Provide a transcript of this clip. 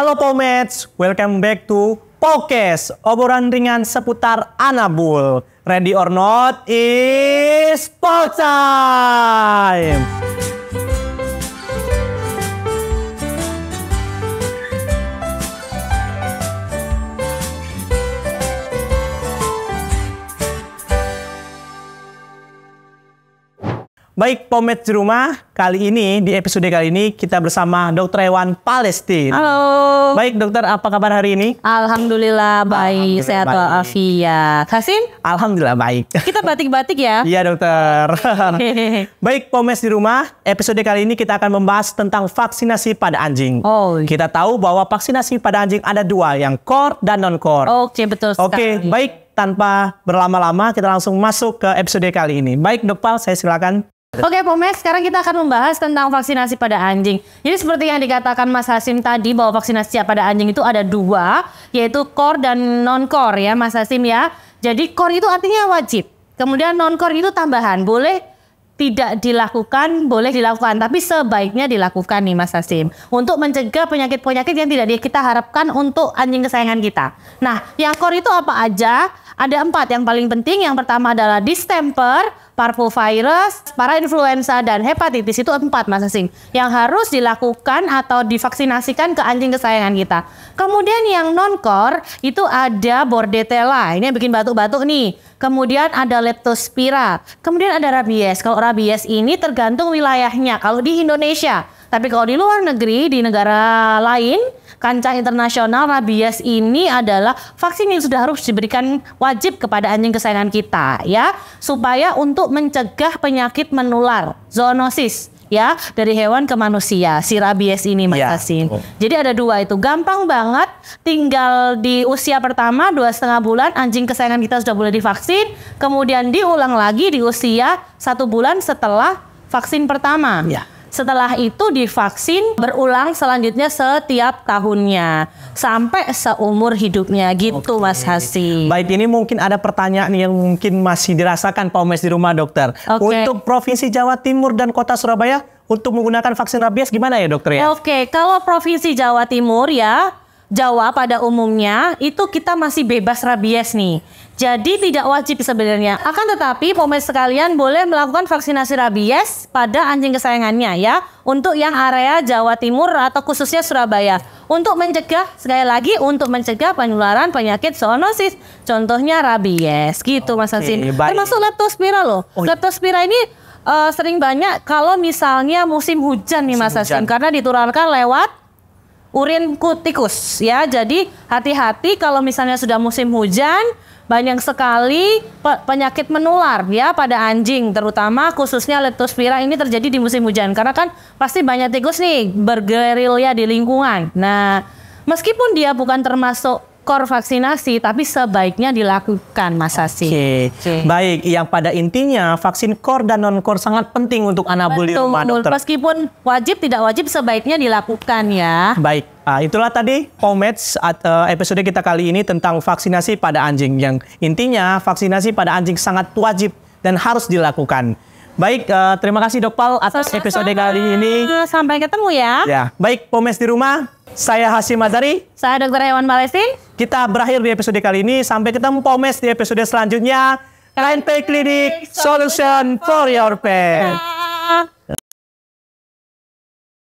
Halo Pomets, welcome back to Pokes, obrolan ringan seputar anabul. Ready or not, is Pok time! Baik, Pomet di rumah kali ini di episode kali ini kita bersama Dokter Hewan Palestin. Halo. Baik, Dokter, apa kabar hari ini? Alhamdulillah baik, Alhamdulillah, sehat walafiat. Hasim? Alhamdulillah baik. Kita batik-batik ya? Iya, Dokter. baik, Pomet di rumah, episode kali ini kita akan membahas tentang vaksinasi pada anjing. Oh. Kita tahu bahwa vaksinasi pada anjing ada dua, yang core dan non core. Oke, okay, betul. Oke, baik. Tanpa berlama-lama, kita langsung masuk ke episode kali ini. Baik, Dokter, saya silakan. Oke, Pomes, sekarang kita akan membahas tentang vaksinasi pada anjing. Jadi seperti yang dikatakan Mas Hasim tadi bahwa vaksinasi pada anjing itu ada dua, yaitu core dan non-core ya, Mas Hasim ya. Jadi core itu artinya wajib. Kemudian non-core itu tambahan, boleh tidak dilakukan, boleh dilakukan, tapi sebaiknya dilakukan nih Mas Hasim untuk mencegah penyakit-penyakit yang tidak kita harapkan untuk anjing kesayangan kita. Nah, yang core itu apa aja? Ada empat yang paling penting. Yang pertama adalah distemper, parvo virus, para influenza dan hepatitis itu empat Mas Asing yang harus dilakukan atau divaksinasikan ke anjing kesayangan kita. Kemudian yang non core itu ada bordetella, ini yang bikin batuk-batuk nih. Kemudian ada leptospira, kemudian ada rabies. Kalau rabies ini tergantung wilayahnya. Kalau di Indonesia tapi kalau di luar negeri, di negara lain, kancah internasional rabies ini adalah vaksin yang sudah harus diberikan wajib kepada anjing kesayangan kita ya, supaya untuk mencegah penyakit menular, zoonosis ya dari hewan ke manusia si rabies ini Mas ya. Asin. Oh. Jadi ada dua itu gampang banget tinggal di usia pertama dua setengah bulan anjing kesayangan kita sudah boleh divaksin kemudian diulang lagi di usia satu bulan setelah vaksin pertama. Ya. Setelah itu divaksin berulang selanjutnya setiap tahunnya sampai seumur hidupnya gitu Oke. Mas Hasi. Baik ini mungkin ada pertanyaan yang mungkin masih dirasakan Pak Umes di rumah dokter. Oke. Untuk Provinsi Jawa Timur dan Kota Surabaya untuk menggunakan vaksin rabies gimana ya dokter ya? Oke, kalau Provinsi Jawa Timur ya Jawa pada umumnya itu kita masih bebas rabies nih. Jadi tidak wajib sebenarnya. Akan tetapi pemirsa sekalian boleh melakukan vaksinasi rabies pada anjing kesayangannya ya. Untuk yang area Jawa Timur atau khususnya Surabaya. Untuk mencegah, sekali lagi untuk mencegah penularan penyakit zoonosis. Contohnya rabies gitu Mas Hansin. Termasuk leptospira loh. Oh, iya. Leptospira ini uh, sering banyak kalau misalnya musim hujan nih Mas Hansin. Karena diturunkan lewat urin kutikus ya. Jadi hati-hati kalau misalnya sudah musim hujan banyak sekali pe penyakit menular ya pada anjing terutama khususnya leptospira ini terjadi di musim hujan karena kan pasti banyak tikus nih bergerilya di lingkungan. Nah, meskipun dia bukan termasuk skor vaksinasi, tapi sebaiknya dilakukan Mas Asi. Oke, okay. okay. baik. Yang pada intinya vaksin core dan non core sangat penting untuk anak Betul, di rumah, dokter. Meskipun wajib tidak wajib sebaiknya dilakukan ya. Baik. Nah, itulah tadi Pomets eh, episode kita kali ini tentang vaksinasi pada anjing yang intinya vaksinasi pada anjing sangat wajib dan harus dilakukan. Baik, uh, terima kasih Dok atas Sama-sama. episode kali ini. Sampai ketemu ya. Ya, baik Pomes di rumah. Saya Hasim Azari. Saya Dokter Hewan Palestin. Kita berakhir di episode kali ini. Sampai ketemu Pomes di episode selanjutnya. Pay Clinic Solution for Your Pet.